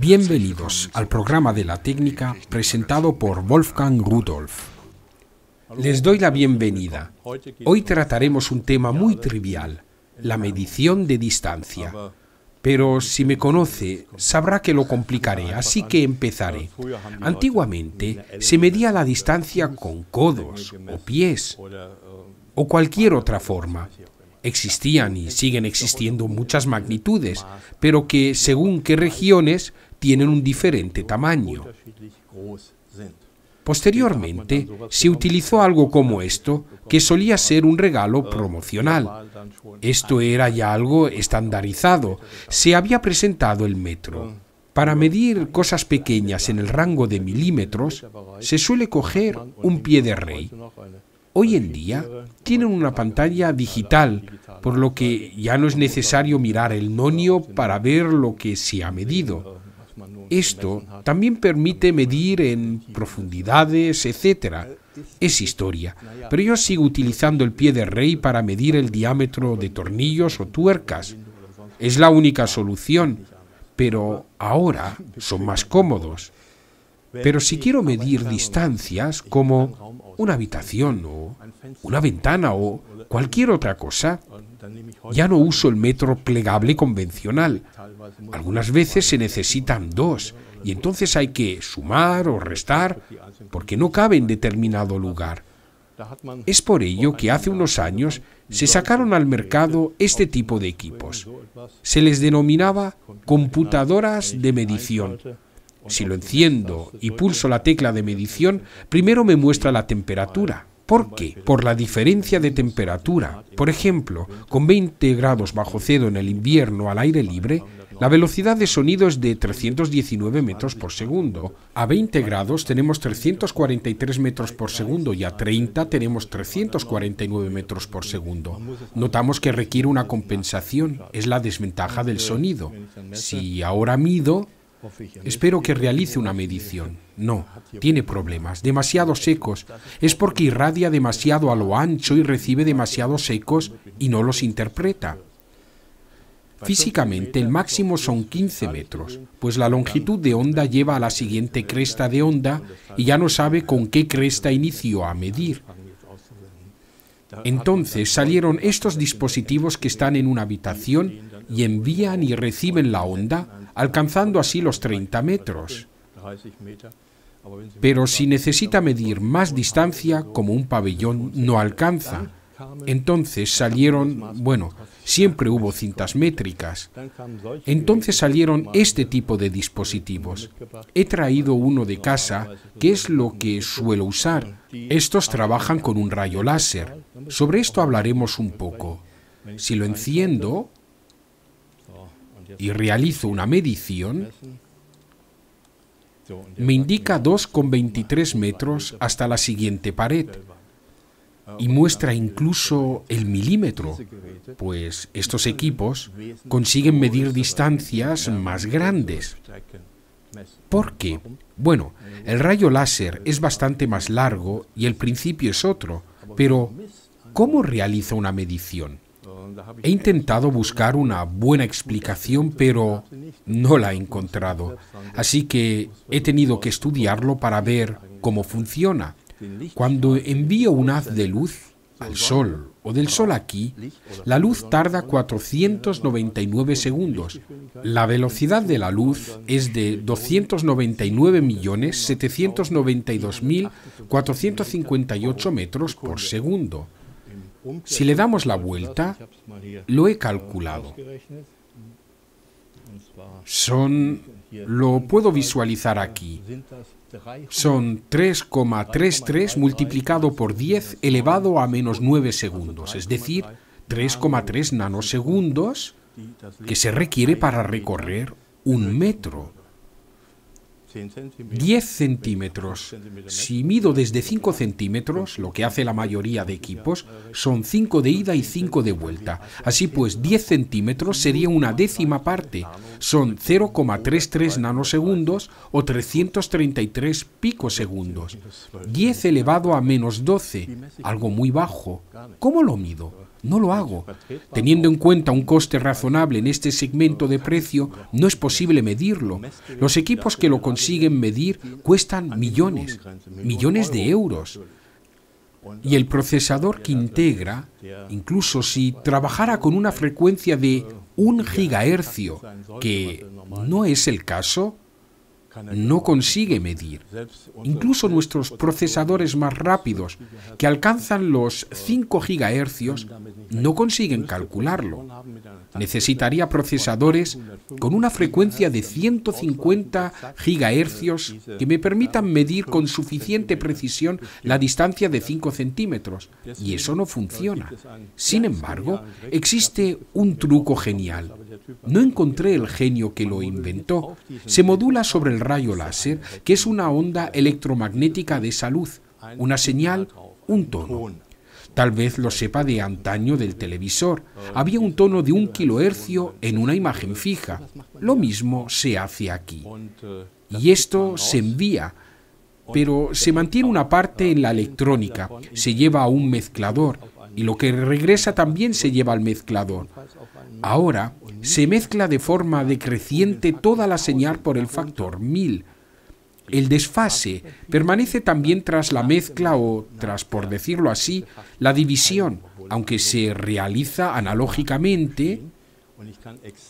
Bienvenidos al programa de la técnica presentado por Wolfgang Rudolf. Les doy la bienvenida. Hoy trataremos un tema muy trivial, la medición de distancia. Pero si me conoce, sabrá que lo complicaré, así que empezaré. Antiguamente se medía la distancia con codos o pies o cualquier otra forma. Existían y siguen existiendo muchas magnitudes, pero que según qué regiones tienen un diferente tamaño. Posteriormente, se utilizó algo como esto, que solía ser un regalo promocional. Esto era ya algo estandarizado. Se había presentado el metro. Para medir cosas pequeñas en el rango de milímetros, se suele coger un pie de rey. Hoy en día tienen una pantalla digital, por lo que ya no es necesario mirar el nonio para ver lo que se ha medido. Esto también permite medir en profundidades, etc. Es historia, pero yo sigo utilizando el pie de rey para medir el diámetro de tornillos o tuercas. Es la única solución, pero ahora son más cómodos. Pero si quiero medir distancias como una habitación o una ventana o cualquier otra cosa, ya no uso el metro plegable convencional. Algunas veces se necesitan dos y entonces hay que sumar o restar porque no cabe en determinado lugar. Es por ello que hace unos años se sacaron al mercado este tipo de equipos. Se les denominaba computadoras de medición. Si lo enciendo y pulso la tecla de medición, primero me muestra la temperatura. ¿Por qué? Por la diferencia de temperatura. Por ejemplo, con 20 grados bajo cero en el invierno al aire libre, la velocidad de sonido es de 319 metros por segundo. A 20 grados tenemos 343 metros por segundo y a 30 tenemos 349 metros por segundo. Notamos que requiere una compensación, es la desventaja del sonido. Si ahora mido, Espero que realice una medición. No, tiene problemas, demasiados ecos. Es porque irradia demasiado a lo ancho y recibe demasiados ecos y no los interpreta. Físicamente el máximo son 15 metros, pues la longitud de onda lleva a la siguiente cresta de onda y ya no sabe con qué cresta inició a medir. Entonces salieron estos dispositivos que están en una habitación y envían y reciben la onda, alcanzando así los 30 metros. Pero si necesita medir más distancia, como un pabellón, no alcanza. Entonces salieron, bueno, siempre hubo cintas métricas. Entonces salieron este tipo de dispositivos. He traído uno de casa, que es lo que suelo usar. Estos trabajan con un rayo láser. Sobre esto hablaremos un poco. Si lo enciendo y realizo una medición, me indica 2,23 metros hasta la siguiente pared y muestra incluso el milímetro, pues estos equipos consiguen medir distancias más grandes. ¿Por qué? Bueno, el rayo láser es bastante más largo y el principio es otro, pero ¿cómo realiza una medición? He intentado buscar una buena explicación, pero no la he encontrado. Así que he tenido que estudiarlo para ver cómo funciona. Cuando envío un haz de luz al Sol o del Sol aquí, la luz tarda 499 segundos. La velocidad de la luz es de 299.792.458 metros por segundo. Si le damos la vuelta, lo he calculado. Son, lo puedo visualizar aquí, son 3,33 multiplicado por 10 elevado a menos 9 segundos, es decir, 3,3 nanosegundos que se requiere para recorrer un metro. 10 centímetros. Si mido desde 5 centímetros, lo que hace la mayoría de equipos, son 5 de ida y 5 de vuelta. Así pues, 10 centímetros sería una décima parte. Son 0,33 nanosegundos o 333 picosegundos. 10 elevado a menos 12, algo muy bajo. ¿Cómo lo mido? No lo hago. Teniendo en cuenta un coste razonable en este segmento de precio, no es posible medirlo. Los equipos que lo consiguen medir cuestan millones, millones de euros. Y el procesador que integra, incluso si trabajara con una frecuencia de un gigahercio, que no es el caso, no consigue medir. Incluso nuestros procesadores más rápidos, que alcanzan los 5 gigahercios, no consiguen calcularlo. Necesitaría procesadores con una frecuencia de 150 gigahercios que me permitan medir con suficiente precisión la distancia de 5 centímetros, y eso no funciona. Sin embargo, existe un truco genial. No encontré el genio que lo inventó. Se modula sobre el rayo láser, que es una onda electromagnética de esa luz, una señal, un tono. Tal vez lo sepa de antaño del televisor. Había un tono de un kilohercio en una imagen fija. Lo mismo se hace aquí. Y esto se envía, pero se mantiene una parte en la electrónica, se lleva a un mezclador, y lo que regresa también se lleva al mezclador. Ahora se mezcla de forma decreciente toda la señal por el factor 1000. El desfase permanece también tras la mezcla o, tras por decirlo así, la división, aunque se realiza analógicamente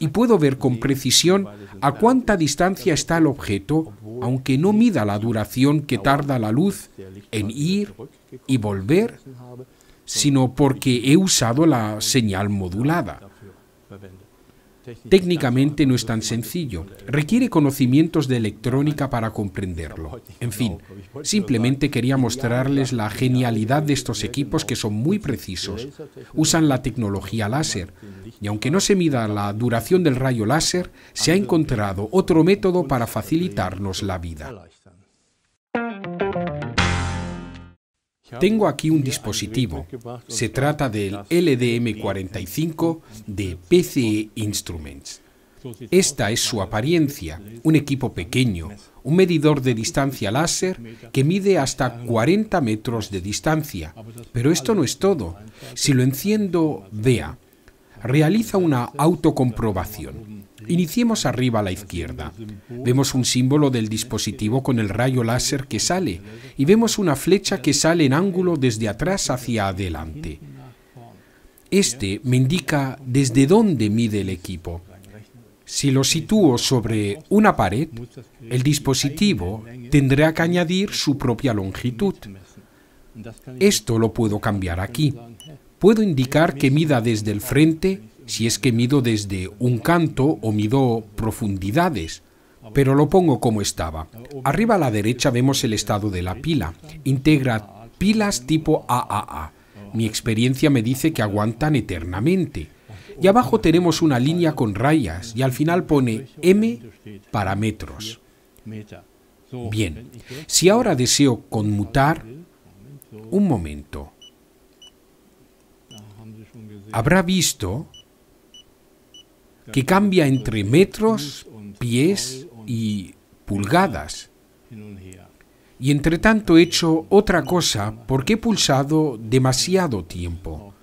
y puedo ver con precisión a cuánta distancia está el objeto, aunque no mida la duración que tarda la luz en ir y volver sino porque he usado la señal modulada. Técnicamente no es tan sencillo. Requiere conocimientos de electrónica para comprenderlo. En fin, simplemente quería mostrarles la genialidad de estos equipos que son muy precisos. Usan la tecnología láser. Y aunque no se mida la duración del rayo láser, se ha encontrado otro método para facilitarnos la vida. Tengo aquí un dispositivo. Se trata del LDM45 de PCE Instruments. Esta es su apariencia, un equipo pequeño, un medidor de distancia láser que mide hasta 40 metros de distancia. Pero esto no es todo. Si lo enciendo, vea, realiza una autocomprobación. Iniciemos arriba a la izquierda. Vemos un símbolo del dispositivo con el rayo láser que sale y vemos una flecha que sale en ángulo desde atrás hacia adelante. Este me indica desde dónde mide el equipo. Si lo sitúo sobre una pared, el dispositivo tendrá que añadir su propia longitud. Esto lo puedo cambiar aquí. Puedo indicar que mida desde el frente si es que mido desde un canto o mido profundidades, pero lo pongo como estaba. Arriba a la derecha vemos el estado de la pila. Integra pilas tipo AAA. Mi experiencia me dice que aguantan eternamente. Y abajo tenemos una línea con rayas y al final pone M para metros. Bien, si ahora deseo conmutar, un momento. Habrá visto que cambia entre metros, pies y pulgadas. Y entre tanto he hecho otra cosa porque he pulsado demasiado tiempo.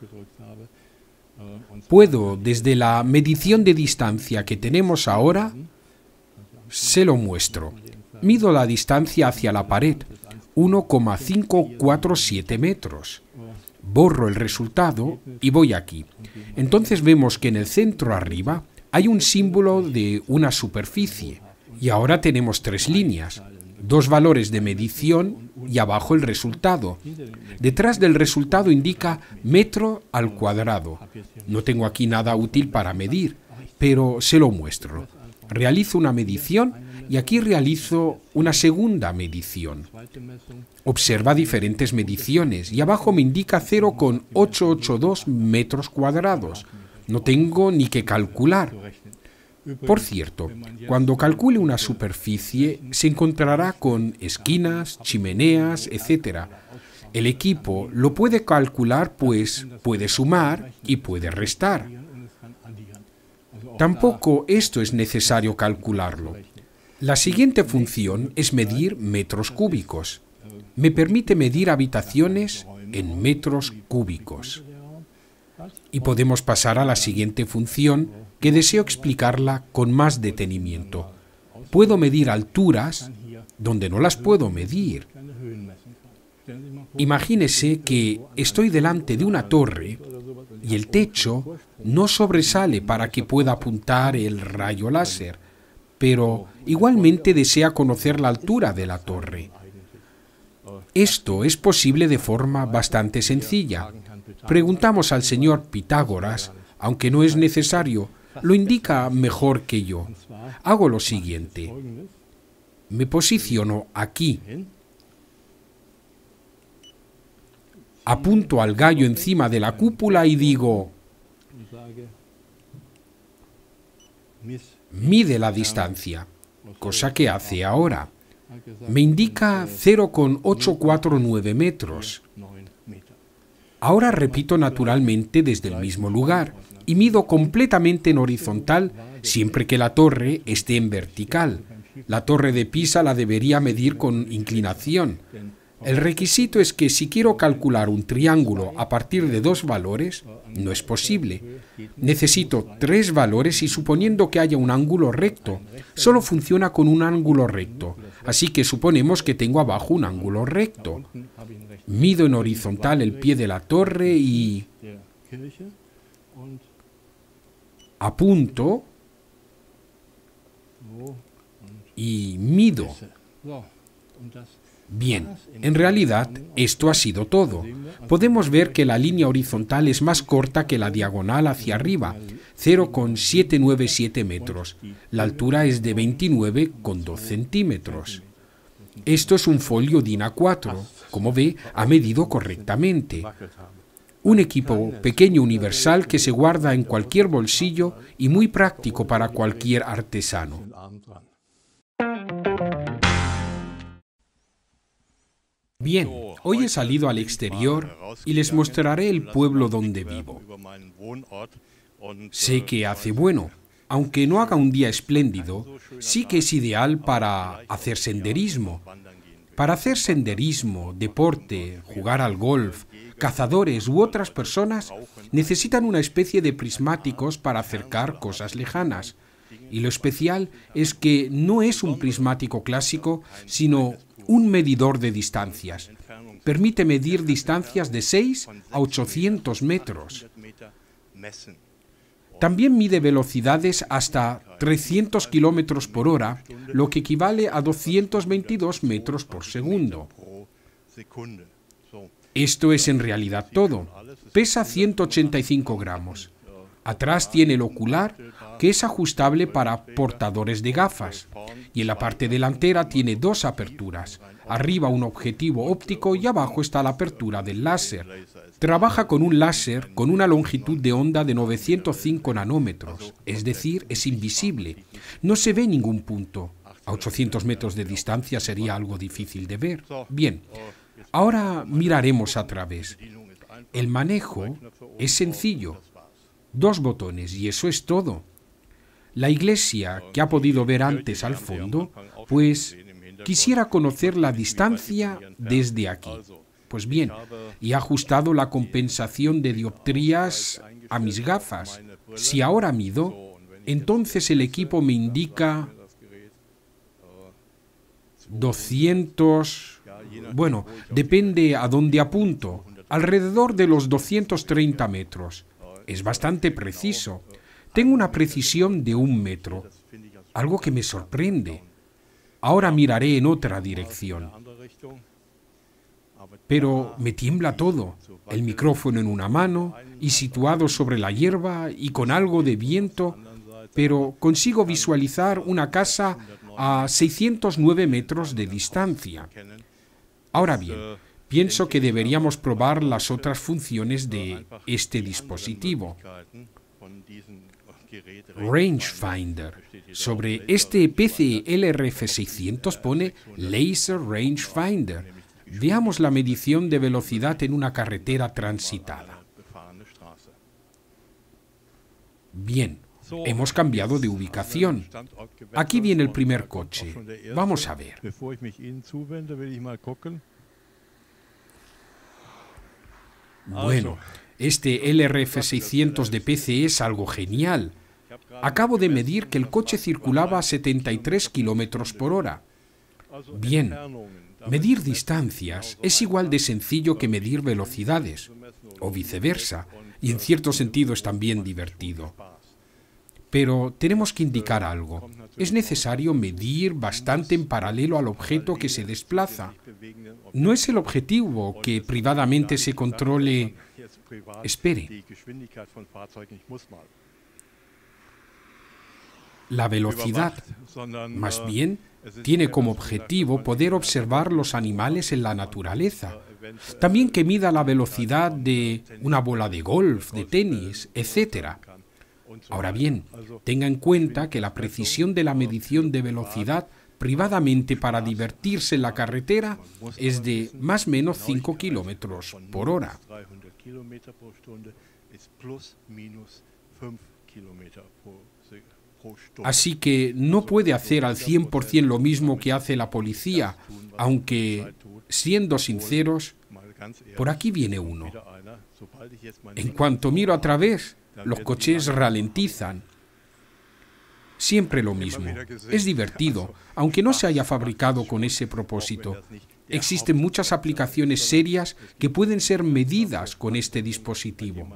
Puedo, desde la medición de distancia que tenemos ahora, se lo muestro. Mido la distancia hacia la pared, 1,547 metros. Borro el resultado y voy aquí. Entonces vemos que en el centro arriba hay un símbolo de una superficie y ahora tenemos tres líneas, dos valores de medición y abajo el resultado. Detrás del resultado indica metro al cuadrado. No tengo aquí nada útil para medir, pero se lo muestro. Realizo una medición y aquí realizo una segunda medición. Observa diferentes mediciones y abajo me indica 0,882 metros cuadrados. No tengo ni que calcular. Por cierto, cuando calcule una superficie se encontrará con esquinas, chimeneas, etc. El equipo lo puede calcular pues puede sumar y puede restar. Tampoco esto es necesario calcularlo. La siguiente función es medir metros cúbicos. Me permite medir habitaciones en metros cúbicos y podemos pasar a la siguiente función que deseo explicarla con más detenimiento. Puedo medir alturas donde no las puedo medir. Imagínese que estoy delante de una torre y el techo no sobresale para que pueda apuntar el rayo láser, pero igualmente desea conocer la altura de la torre. Esto es posible de forma bastante sencilla. Preguntamos al señor Pitágoras, aunque no es necesario, lo indica mejor que yo. Hago lo siguiente. Me posiciono aquí. Apunto al gallo encima de la cúpula y digo, mide la distancia, cosa que hace ahora. Me indica 0,849 metros. Ahora repito naturalmente desde el mismo lugar y mido completamente en horizontal siempre que la torre esté en vertical. La torre de Pisa la debería medir con inclinación. El requisito es que si quiero calcular un triángulo a partir de dos valores, no es posible. Necesito tres valores y suponiendo que haya un ángulo recto, solo funciona con un ángulo recto. Así que suponemos que tengo abajo un ángulo recto. Mido en horizontal el pie de la torre y apunto y mido. Bien, en realidad esto ha sido todo. Podemos ver que la línea horizontal es más corta que la diagonal hacia arriba, 0,797 metros. La altura es de 29,2 centímetros. Esto es un folio DIN A4 como ve, ha medido correctamente. Un equipo pequeño universal que se guarda en cualquier bolsillo y muy práctico para cualquier artesano. Bien, hoy he salido al exterior y les mostraré el pueblo donde vivo. Sé que hace bueno, aunque no haga un día espléndido, sí que es ideal para hacer senderismo, para hacer senderismo, deporte, jugar al golf, cazadores u otras personas necesitan una especie de prismáticos para acercar cosas lejanas. Y lo especial es que no es un prismático clásico, sino un medidor de distancias. Permite medir distancias de 6 a 800 metros. También mide velocidades hasta 300 kilómetros por hora, lo que equivale a 222 metros por segundo. Esto es en realidad todo. Pesa 185 gramos. Atrás tiene el ocular, que es ajustable para portadores de gafas, y en la parte delantera tiene dos aperturas, Arriba un objetivo óptico y abajo está la apertura del láser. Trabaja con un láser con una longitud de onda de 905 nanómetros, es decir, es invisible. No se ve ningún punto. A 800 metros de distancia sería algo difícil de ver. Bien, ahora miraremos a través. El manejo es sencillo. Dos botones y eso es todo. La iglesia que ha podido ver antes al fondo, pues Quisiera conocer la distancia desde aquí. Pues bien, he ajustado la compensación de dioptrías a mis gafas. Si ahora mido, entonces el equipo me indica 200... Bueno, depende a dónde apunto. Alrededor de los 230 metros. Es bastante preciso. Tengo una precisión de un metro. Algo que me sorprende ahora miraré en otra dirección. Pero me tiembla todo, el micrófono en una mano y situado sobre la hierba y con algo de viento, pero consigo visualizar una casa a 609 metros de distancia. Ahora bien, pienso que deberíamos probar las otras funciones de este dispositivo. Rangefinder. Sobre este PC lrf 600 pone Laser Rangefinder. Veamos la medición de velocidad en una carretera transitada. Bien, hemos cambiado de ubicación. Aquí viene el primer coche. Vamos a ver. Bueno, este LRF 600 de PC es algo genial. Acabo de medir que el coche circulaba a 73 kilómetros por hora. Bien, medir distancias es igual de sencillo que medir velocidades, o viceversa, y en cierto sentido es también divertido. Pero tenemos que indicar algo. Es necesario medir bastante en paralelo al objeto que se desplaza. No es el objetivo que privadamente se controle... Espere. La velocidad. Más bien, tiene como objetivo poder observar los animales en la naturaleza. También que mida la velocidad de una bola de golf, de tenis, etc. Ahora bien, tenga en cuenta que la precisión de la medición de velocidad privadamente para divertirse en la carretera es de más o menos 5 kilómetros por hora. Así que no puede hacer al 100% lo mismo que hace la policía, aunque, siendo sinceros, por aquí viene uno. En cuanto miro a través, los coches ralentizan. Siempre lo mismo. Es divertido, aunque no se haya fabricado con ese propósito. Existen muchas aplicaciones serias que pueden ser medidas con este dispositivo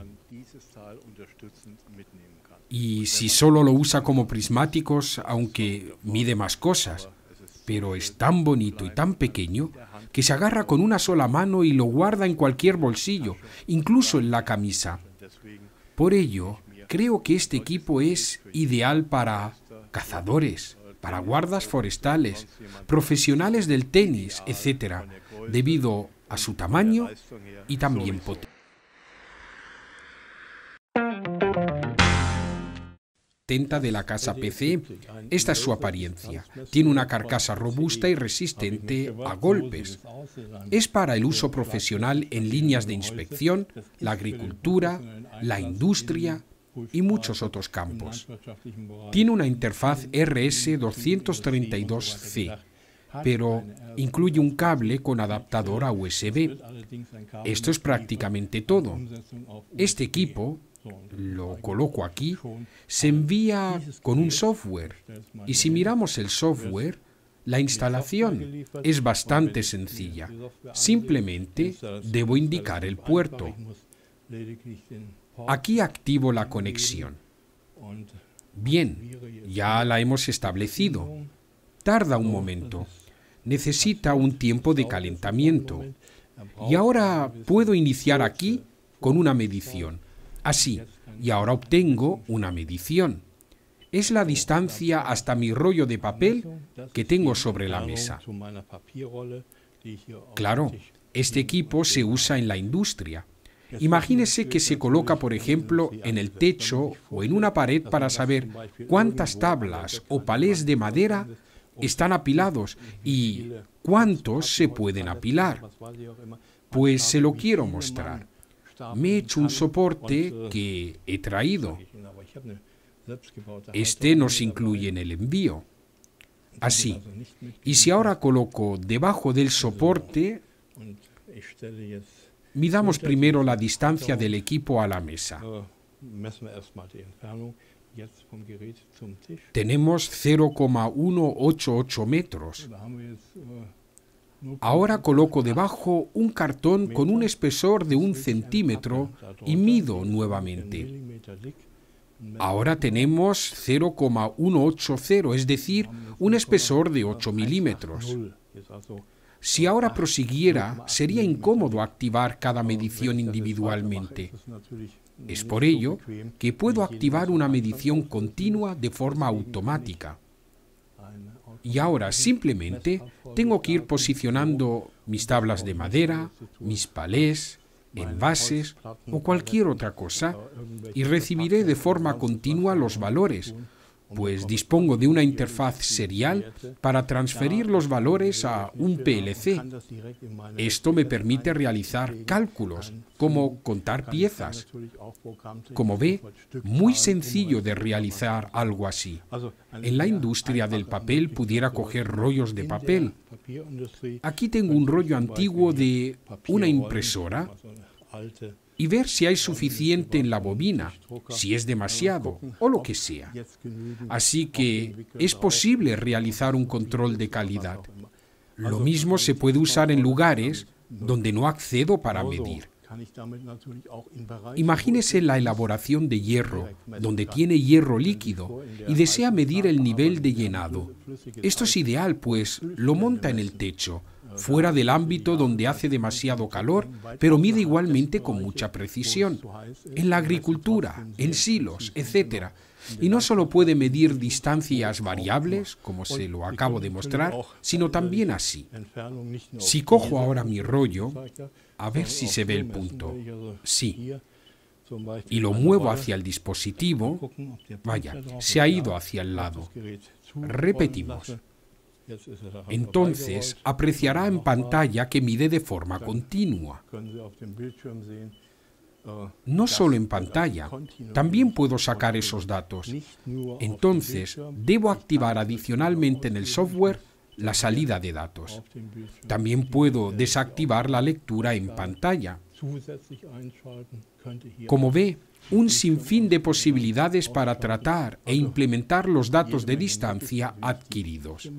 y si solo lo usa como prismáticos, aunque mide más cosas. Pero es tan bonito y tan pequeño que se agarra con una sola mano y lo guarda en cualquier bolsillo, incluso en la camisa. Por ello, creo que este equipo es ideal para cazadores, para guardas forestales, profesionales del tenis, etc., debido a su tamaño y también potencia. de la casa PC, esta es su apariencia. Tiene una carcasa robusta y resistente a golpes. Es para el uso profesional en líneas de inspección, la agricultura, la industria, y muchos otros campos. Tiene una interfaz RS232C, pero incluye un cable con adaptador a USB. Esto es prácticamente todo. Este equipo lo coloco aquí, se envía con un software. Y si miramos el software, la instalación es bastante sencilla. Simplemente debo indicar el puerto. Aquí activo la conexión. Bien, ya la hemos establecido. Tarda un momento. Necesita un tiempo de calentamiento. Y ahora puedo iniciar aquí con una medición. Así, y ahora obtengo una medición. Es la distancia hasta mi rollo de papel que tengo sobre la mesa. Claro, este equipo se usa en la industria. Imagínese que se coloca, por ejemplo, en el techo o en una pared para saber cuántas tablas o palés de madera están apilados y cuántos se pueden apilar. Pues se lo quiero mostrar me he hecho un soporte que he traído. Este nos incluye en el envío. Así. Y si ahora coloco debajo del soporte, midamos primero la distancia del equipo a la mesa. Tenemos 0,188 metros. Ahora coloco debajo un cartón con un espesor de un centímetro y mido nuevamente. Ahora tenemos 0,180, es decir, un espesor de 8 milímetros. Si ahora prosiguiera, sería incómodo activar cada medición individualmente. Es por ello que puedo activar una medición continua de forma automática. Y ahora simplemente tengo que ir posicionando mis tablas de madera, mis palés, envases o cualquier otra cosa y recibiré de forma continua los valores pues dispongo de una interfaz serial para transferir los valores a un PLC. Esto me permite realizar cálculos, como contar piezas. Como ve, muy sencillo de realizar algo así. En la industria del papel pudiera coger rollos de papel. Aquí tengo un rollo antiguo de una impresora y ver si hay suficiente en la bobina, si es demasiado o lo que sea. Así que es posible realizar un control de calidad. Lo mismo se puede usar en lugares donde no accedo para medir. Imagínese la elaboración de hierro, donde tiene hierro líquido y desea medir el nivel de llenado. Esto es ideal, pues lo monta en el techo, fuera del ámbito donde hace demasiado calor, pero mide igualmente con mucha precisión, en la agricultura, en silos, etc. Y no solo puede medir distancias variables, como se lo acabo de mostrar, sino también así. Si cojo ahora mi rollo, a ver si se ve el punto. Sí. Y lo muevo hacia el dispositivo. Vaya, se ha ido hacia el lado. Repetimos. Entonces apreciará en pantalla que mide de forma continua. No solo en pantalla, también puedo sacar esos datos. Entonces, debo activar adicionalmente en el software la salida de datos. También puedo desactivar la lectura en pantalla. Como ve, un sinfín de posibilidades para tratar e implementar los datos de distancia adquiridos.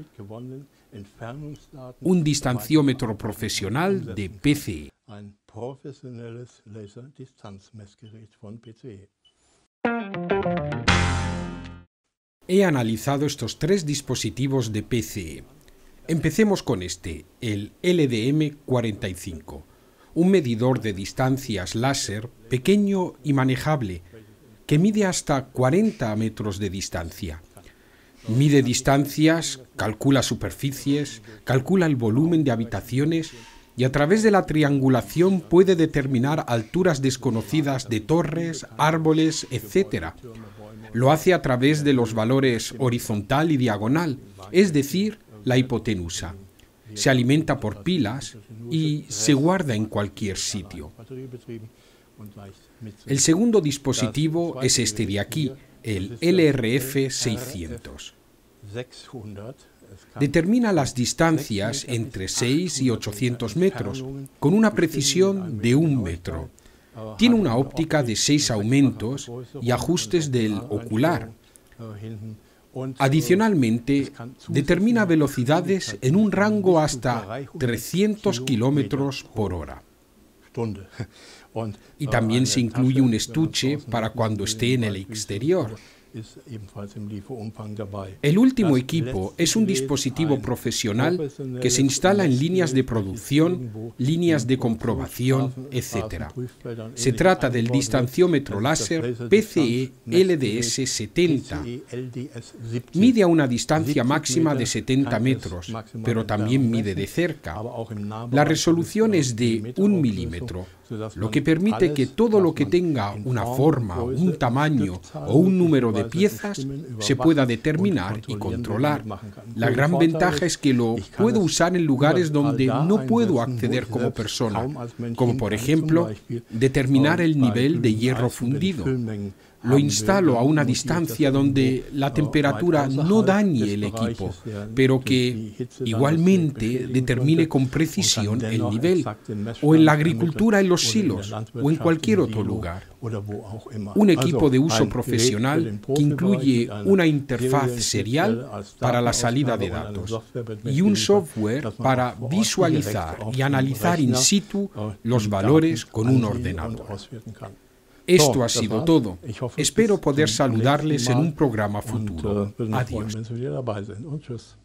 Un distanciómetro profesional de PCE. He analizado estos tres dispositivos de PCE. Empecemos con este, el LDM45 un medidor de distancias láser pequeño y manejable que mide hasta 40 metros de distancia. Mide distancias, calcula superficies, calcula el volumen de habitaciones y a través de la triangulación puede determinar alturas desconocidas de torres, árboles, etc. Lo hace a través de los valores horizontal y diagonal, es decir, la hipotenusa se alimenta por pilas y se guarda en cualquier sitio. El segundo dispositivo es este de aquí, el LRF-600. Determina las distancias entre 6 y 800 metros, con una precisión de un metro. Tiene una óptica de seis aumentos y ajustes del ocular. Adicionalmente, determina velocidades en un rango hasta 300 kilómetros por hora. Y también se incluye un estuche para cuando esté en el exterior el último equipo es un dispositivo profesional que se instala en líneas de producción, líneas de comprobación, etc. Se trata del distanciómetro láser PCE e e, LDS-70. Mide a una distancia máxima de 70 metros, pero también mide de cerca. La resolución es de un milímetro, lo que permite que todo lo que tenga una forma, un pues, tamaño o un número de piezas se pueda determinar y controlar. La gran ventaja es que lo puedo usar en lugares donde no puedo acceder como persona, como por ejemplo determinar el nivel de hierro fundido lo instalo a una distancia donde la oh, temperatura no dañe el equipo, pero que igualmente determine con precisión el nivel, o en la agricultura en los silos, o en cualquier otro lugar. Un equipo de uso profesional que incluye una interfaz serial para la salida de datos y un software para visualizar y analizar in situ los valores con un ordenador. Esto ha sido todo. Espero pues, poder saludarles en un programa futuro. Pues, Adiós.